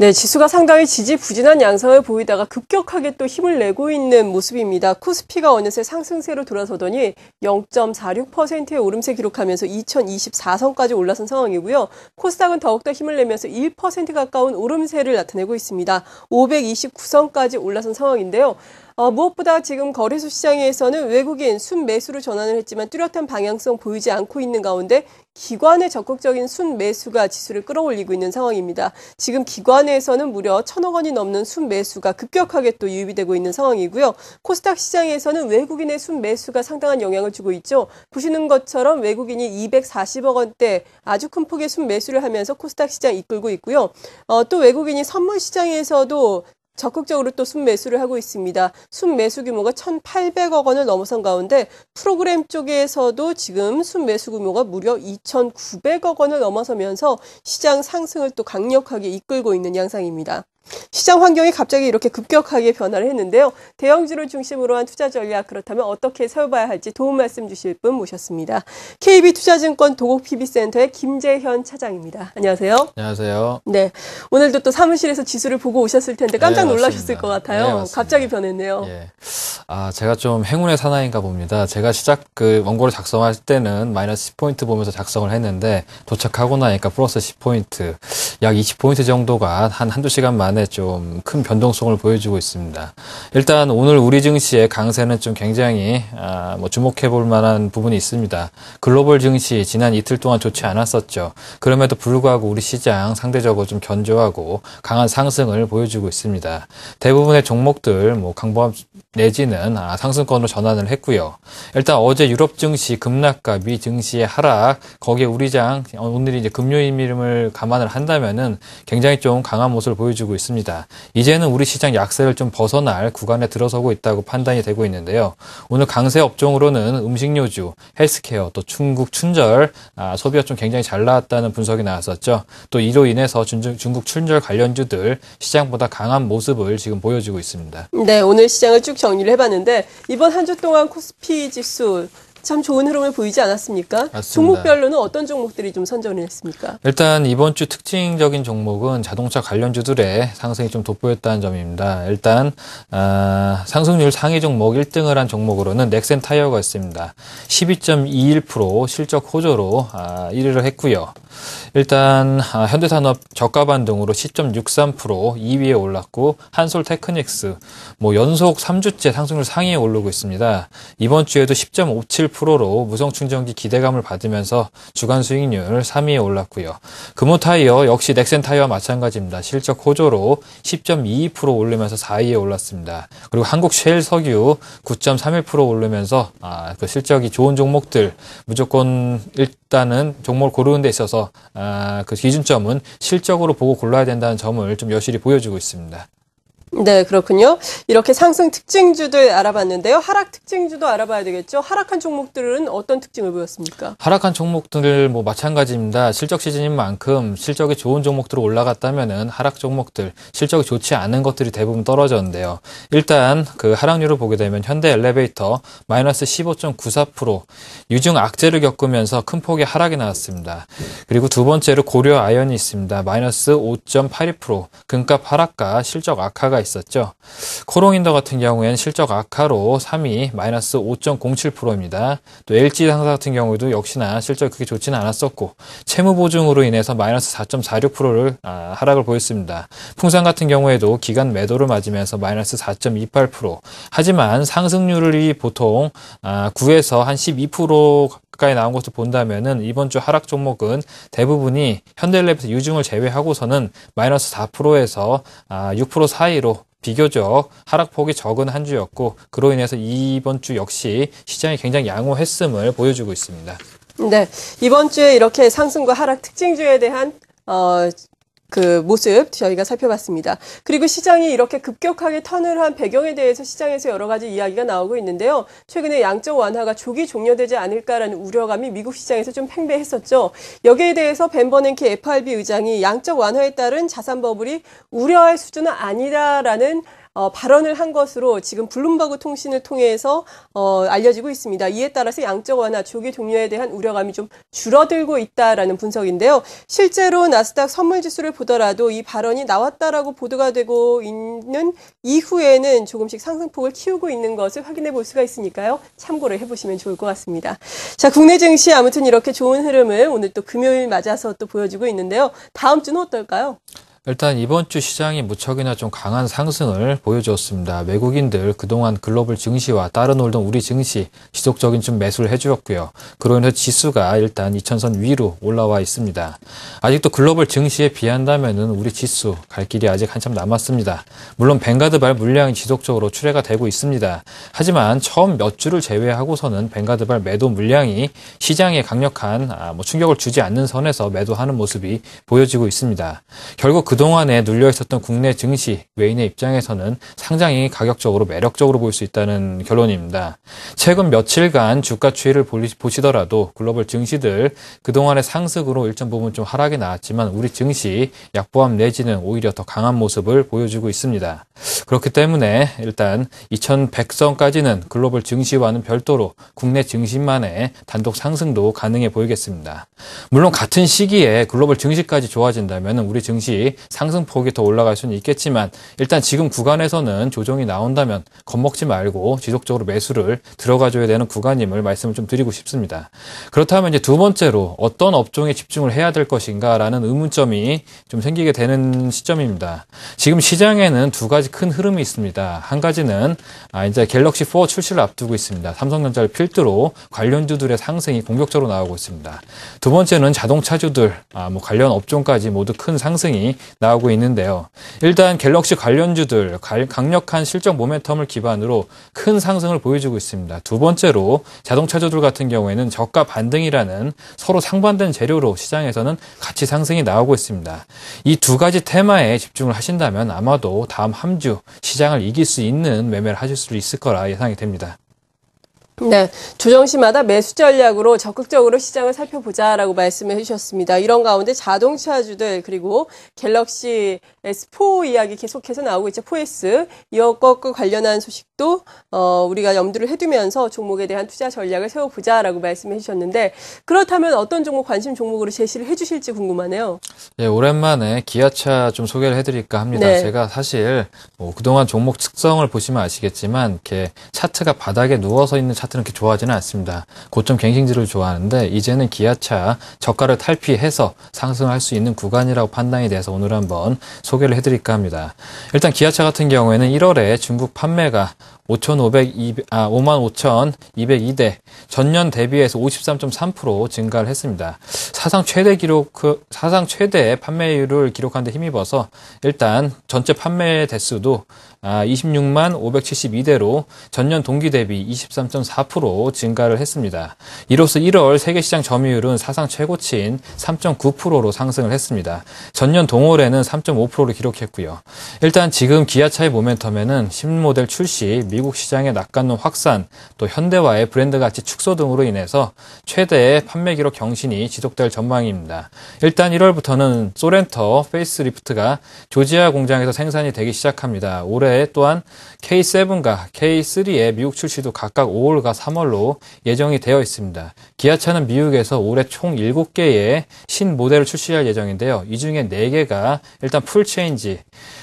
네, 지수가 상당히 지지부진한 양상을 보이다가 급격하게 또 힘을 내고 있는 모습입니다. 코스피가 어느새 상승세로 돌아서더니 0.46%의 오름세 기록하면서 2024선까지 올라선 상황이고요. 코스닥은 더욱더 힘을 내면서 1% 가까운 오름세를 나타내고 있습니다. 529선까지 올라선 상황인데요. 어, 무엇보다 지금 거래소 시장에서는 외국인 순매수로 전환을 했지만 뚜렷한 방향성 보이지 않고 있는 가운데 기관의 적극적인 순매수가 지수를 끌어올리고 있는 상황입니다. 지금 기관에서는 무려 천억 원이 넘는 순매수가 급격하게 또 유입이 되고 있는 상황이고요. 코스닥 시장에서는 외국인의 순매수가 상당한 영향을 주고 있죠. 보시는 것처럼 외국인이 240억 원대 아주 큰 폭의 순매수를 하면서 코스닥 시장 이끌고 있고요. 어, 또 외국인이 선물 시장에서도 적극적으로 또 순매수를 하고 있습니다. 순매수 규모가 1,800억 원을 넘어선 가운데 프로그램 쪽에서도 지금 순매수 규모가 무려 2,900억 원을 넘어서면서 시장 상승을 또 강력하게 이끌고 있는 양상입니다. 시장 환경이 갑자기 이렇게 급격하게 변화를 했는데요. 대형주를 중심으로 한 투자 전략 그렇다면 어떻게 세워봐야 할지 도움 말씀 주실 분 모셨습니다. KB 투자증권 도곡 PB센터의 김재현 차장입니다. 안녕하세요. 안녕하세요. 네, 오늘도 또 사무실에서 지수를 보고 오셨을 텐데 네, 깜짝 네, 놀라셨을 것 같아요. 네, 갑자기 변했네요. 예. 아 제가 좀 행운의 사나이인가 봅니다. 제가 시작 그 원고를 작성할 때는 마이너스 10포인트 보면서 작성을 했는데 도착하고 나니까 플러스 10포인트 약 20포인트 정도가 한 한두 시간 만에 반면좀큰 변동성을 보여주고 있습니다. 일단 오늘 우리 증시의 강세는 좀 굉장히 아, 뭐 주목해 볼 만한 부분이 있습니다. 글로벌 증시 지난 이틀 동안 좋지 않았었죠. 그럼에도 불구하고 우리 시장 상대적으로 좀 견조하고 강한 상승을 보여주고 있습니다. 대부분의 종목들 뭐 강보합 내지는 아, 상승권으로 전환을 했고요. 일단 어제 유럽 증시 급락과 미 증시의 하락 거기에 우리 장 오늘이 이제 금요일이름을 감안을 한다면은 굉장히 좀 강한 모습을 보여주고 있습니다. 있습니다. 이제는 우리 시장 약세를 좀 벗어날 구간에 들어서고 있다고 판단이 되고 있는데요. 오늘 강세 업종으로는 음식료주, 헬스케어, 또 중국 춘절 아, 소비가 좀 굉장히 잘 나왔다는 분석이 나왔었죠. 또 이로 인해서 중국 춘절 관련주들 시장보다 강한 모습을 지금 보여주고 있습니다. 네, 오늘 시장을 쭉 정리를 해봤는데 이번 한 주 동안 코스피 지수 참 좋은 흐름을 보이지 않았습니까? 맞습니다. 종목별로는 어떤 종목들이 좀 선전을 했습니까? 일단 이번 주 특징적인 종목은 자동차 관련주들의 상승이 좀 돋보였다는 점입니다. 일단 어, 상승률 상위 종목 1등을 한 종목으로는 넥센 타이어가 있습니다. 12.21% 실적 호조로 아, 1위를 했고요. 일단 아, 현대산업 저가 반등으로 10.63% 2위에 올랐고 한솔 테크닉스 뭐 연속 3주째 상승률 상위에 오르고 있습니다. 이번 주에도 10.57% 2.6%로 무성 충전기 기대감을 받으면서 주간 수익률 3위에 올랐고요. 금호 타이어 역시 넥센 타이어와 마찬가지입니다. 실적 호조로 10.22%올르면서 4위에 올랐습니다. 그리고 한국 쉘 석유 9.31%올르면서 아, 그 실적이 좋은 종목들 무조건 일단은 종목을 고르는 데 있어서 아, 그 기준점은 실적으로 보고 골라야 된다는 점을 좀 여실히 보여주고 있습니다. 네, 그렇군요. 이렇게 상승 특징주들 알아봤는데요. 하락 특징주도 알아봐야 되겠죠. 하락한 종목들은 어떤 특징을 보였습니까? 하락한 종목들 뭐 마찬가지입니다. 실적 시즌인 만큼 실적이 좋은 종목들 올라갔다면은 하락 종목들, 실적이 좋지 않은 것들이 대부분 떨어졌는데요. 일단 그 하락률을 보게 되면 현대 엘리베이터 마이너스 15.94% 유증 악재를 겪으면서 큰 폭의 하락이 나왔습니다. 그리고 두 번째로 고려 아연이 있습니다. 마이너스 5.82% 금값 하락과 실적 악화가 있습니다. 있었죠. 코롱인더 같은 경우에는 실적 악화로 3위 마이너스 5.07%입니다. 또 LG 상사 같은 경우도 역시나 실적 그렇게 좋지는 않았었고 채무 보증으로 인해서 마이너스 4.46%를 아, 하락을 보였습니다. 풍산 같은 경우에도 기간 매도를 맞으면서 마이너스 4.28% 하지만 상승률이 보통 아, 9에서 한 12% 가까이 나온 것을 본다면은 이번 주 하락 종목은 대부분이 현대랩에서 유증을 제외하고서는 마이너스 4%에서 6% 아, 사이로 비교적 하락폭이 적은 한 주였고 그로 인해서 이번 주 역시 시장이 굉장히 양호했음을 보여주고 있습니다. 네, 이번 주에 이렇게 상승과 하락 특징주에 대한 어, 그 모습 저희가 살펴봤습니다. 그리고 시장이 이렇게 급격하게 턴을 한 배경에 대해서 시장에서 여러 가지 이야기가 나오고 있는데요. 최근에 양적 완화가 조기 종료되지 않을까라는 우려감이 미국 시장에서 좀 팽배했었죠. 여기에 대해서 벤버냉키 FRB 의장이 양적 완화에 따른 자산 버블이 우려할 수준은 아니다라는 어, 발언을 한 것으로 지금 블룸버그 통신을 통해서 어, 알려지고 있습니다. 이에 따라서 양적 완화 조기 종료에 대한 우려감이 좀 줄어들고 있다라는 분석인데요. 실제로 나스닥 선물 지수를 보더라도 이 발언이 나왔다라고 보도가 되고 있는 이후에는 조금씩 상승폭을 키우고 있는 것을 확인해 볼 수가 있으니까요. 참고를 해보시면 좋을 것 같습니다. 자, 국내 증시 아무튼 이렇게 좋은 흐름을 오늘 또 금요일 맞아서 또 보여주고 있는데요. 다음 주는 어떨까요? 일단 이번 주 시장이 무척이나 좀 강한 상승을 보여주었습니다. 외국인들 그동안 글로벌 증시와 따른 올던 우리 증시 지속적인 좀 매수를 해주었고요. 그로 인해 지수가 일단 2000선 위로 올라와 있습니다. 아직도 글로벌 증시에 비한다면은 우리 지수 갈 길이 아직 한참 남았습니다. 물론 벵가드발 물량이 지속적으로 출회가 되고 있습니다. 하지만 처음 몇 주를 제외하고서는 벵가드발 매도 물량이 시장에 강력한 아, 뭐 충격을 주지 않는 선에서 매도하는 모습이 보여지고 있습니다. 결국 그 그동안에 눌려 있었던 국내 증시 외인의 입장에서는 상장이 가격적으로 매력적으로 보일 수 있다는 결론입니다. 최근 며칠간 주가 추이를 보시더라도 글로벌 증시들 그동안의 상승으로 일정 부분 좀 하락이 나왔지만 우리 증시 약보합 내지는 오히려 더 강한 모습을 보여주고 있습니다. 그렇기 때문에 일단 2100선까지는 글로벌 증시와는 별도로 국내 증시만의 단독 상승도 가능해 보이겠습니다. 물론 같은 시기에 글로벌 증시까지 좋아진다면 우리 증시 상승폭이 더 올라갈 수는 있겠지만 일단 지금 구간에서는 조정이 나온다면 겁먹지 말고 지속적으로 매수를 들어가줘야 되는 구간임을 말씀을 좀 드리고 싶습니다. 그렇다면 이제 두 번째로 어떤 업종에 집중을 해야 될 것인가라는 의문점이 좀 생기게 되는 시점입니다. 지금 시장에는 두 가지 큰 흐름이 있습니다. 한 가지는 아 이제 갤럭시 4 출시를 앞두고 있습니다. 삼성전자를 필두로 관련주들의 상승이 공격적으로 나오고 있습니다. 두 번째는 자동차주들 아 뭐 관련 업종까지 모두 큰 상승이 나오고 있는데요. 일단 갤럭시 관련주들 강력한 실적 모멘텀을 기반으로 큰 상승을 보여주고 있습니다. 두 번째로 자동차주들 같은 경우에는 저가 반등이라는 서로 상반된 재료로 시장에서는 같이 상승이 나오고 있습니다. 이 두 가지 테마에 집중을 하신다면 아마도 다음 함주 시장을 이길 수 있는 매매를 하실 수 있을 거라 예상이 됩니다. 네, 조정시마다 매수 전략으로 적극적으로 시장을 살펴보자라고 말씀 해주셨습니다. 이런 가운데 자동차주들 그리고 갤럭시 S4 이야기 계속해서 나오고 있죠. 4S 이것과 어 관련한 소식도 어, 우리가 염두를 해두면서 종목에 대한 투자 전략을 세워보자라고 말씀해주셨는데 그렇다면 어떤 종목 관심 종목으로 제시를 해주실지 궁금하네요. 예, 오랜만에 기아차 좀 소개를 해드릴까 합니다. 네. 제가 사실 뭐 그동안 종목 특성을 보시면 아시겠지만 이렇게 차트가 바닥에 누워서 있는 차트 차들은 그렇게 좋아하지는 않습니다. 고점 갱신지를 좋아하는데 이제는 기아차 저가를 탈피해서 상승할 수 있는 구간이라고 판단이 돼서 오늘 한번 소개를 해드릴까 합니다. 일단 기아차 같은 경우에는 1월에 중국 판매가 5,502, 아, 55,202대 전년 대비해서 53.3% 증가를 했습니다. 사상 최대 기록, 그 사상 최대 판매율을 기록한 데 힘입어서 일단 전체 판매 대수도 26만 아, 572대로 전년 동기 대비 23.4% 증가를 했습니다. 이로써 1월 세계 시장 점유율은 사상 최고치인 3.9%로 상승을 했습니다. 전년 동월에는 3.5%를 기록했고요. 일단 지금 기아차의 모멘텀에는 신모델 출시, 미국 시장의 낙관론 확산, 또현대와의 브랜드 가치 축소 등으로 인해서 최대의 판매 기록 경신이 지속될 전망입니다. 일단 1월부터는 소렌터 페이스리프트가 조지아 공장에서 생산이 되기 시작합니다. 올해 올해 또한 K7과 K3의 미국 출시도 각각 5월과 3월로 예정이 되어 있습니다. 기아차는 미국에서 올해 총 7개의 신 모델을 출시할 예정인데요. 이 중에 4개가 일단 풀체인지,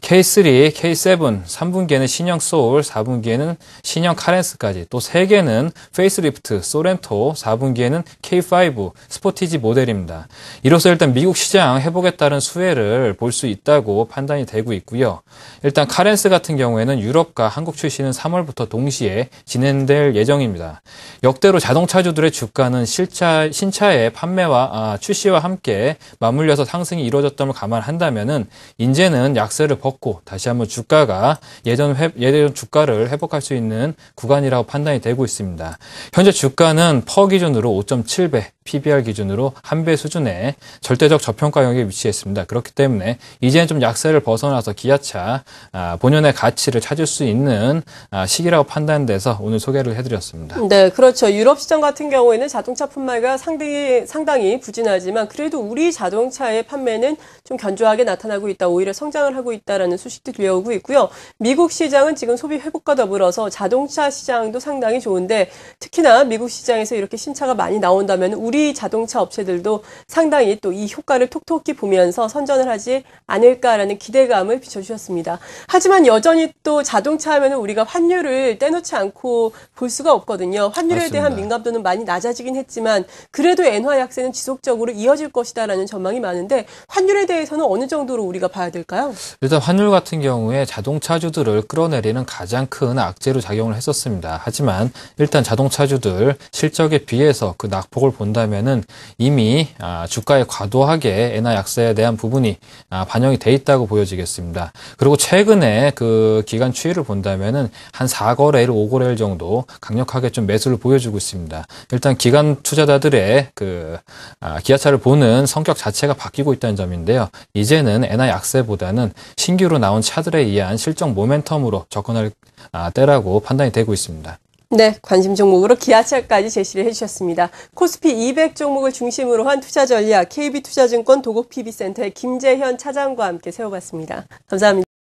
K3, K7, 3분기에는 신형 소울, 4분기에는 신형 카렌스까지 또 3개는 페이스리프트, 소렌토, 4분기에는 K5, 스포티지 모델입니다. 이로써 일단 미국 시장 회복에 따른 수혜를 볼 수 있다고 판단이 되고 있고요. 일단 카렌스 같은 경우에는 유럽과 한국 출시는 3월부터 동시에 진행될 예정입니다. 역대로 자동차주들의 주가는 실차, 신차의 판매와 아, 출시와 함께 맞물려서 상승이 이루어졌던 걸 감안한다면 은 이제는 약세를 벗고 다시 한번 주가가 예전, 회, 예전 주가를 회복할 수 있는 구간이라고 판단이 되고 있습니다. 현재 주가는 퍼 기준으로 5.7배 PBR 기준으로 한 배 수준의 절대적 저평가형에 위치했습니다. 그렇기 때문에 이제는 좀 약세를 벗어나서 기아차 아, 본연의 가치를 찾을 수 있는 아, 시기라고 판단돼서 오늘 소개를 해드렸습니다. 네, 그렇죠. 유럽 시장 같은 경우에는 자동차 판매가 상당히, 상당히 부진하지만 그래도 우리 자동차의 판매는 좀 견조하게 나타나고 있다. 오히려 성장을 하고 있다라는 소식도 들려오고 있고요. 미국 시장은 지금 소비 회복과 더불어서 자동차 시장도 상당히 좋은데 특히나 미국 시장에서 이렇게 신차가 많이 나온다면 우리 우리 자동차 업체들도 상당히 또 이 효과를 톡톡히 보면서 선전을 하지 않을까라는 기대감을 비춰주셨습니다. 하지만 여전히 또 자동차 하면 우리가 환율을 떼놓지 않고 볼 수가 없거든요. 환율에 맞습니다. 대한 민감도는 많이 낮아지긴 했지만 그래도 엔화 약세는 지속적으로 이어질 것이다라는 전망이 많은데 환율에 대해서는 어느 정도로 우리가 봐야 될까요? 일단 환율 같은 경우에 자동차주들을 끌어내리는 가장 큰 악재로 작용을 했었습니다. 하지만 일단 자동차주들 실적에 비해서 그 낙폭을 본다면 본다면은 이미 아, 주가에 과도하게 엔화 약세에 대한 부분이 아, 반영이 돼 있다고 보여지겠습니다. 그리고 최근에 그 기간 추이를 본다면은 한 4거래일, 5거래일 정도 강력하게 좀 매수를 보여주고 있습니다. 일단 기간 투자자들의 그 아, 기아차를 보는 성격 자체가 바뀌고 있다는 점인데요. 이제는 엔화 약세보다는 신규로 나온 차들에 의한 실적 모멘텀으로 접근할 때라고 판단이 되고 있습니다. 네, 관심 종목으로 기아차까지 제시를 해주셨습니다. 코스피 200 종목을 중심으로 한 투자 전략 KB 투자증권 도곡 PB센터의 김재현 차장과 함께 세워봤습니다. 감사합니다.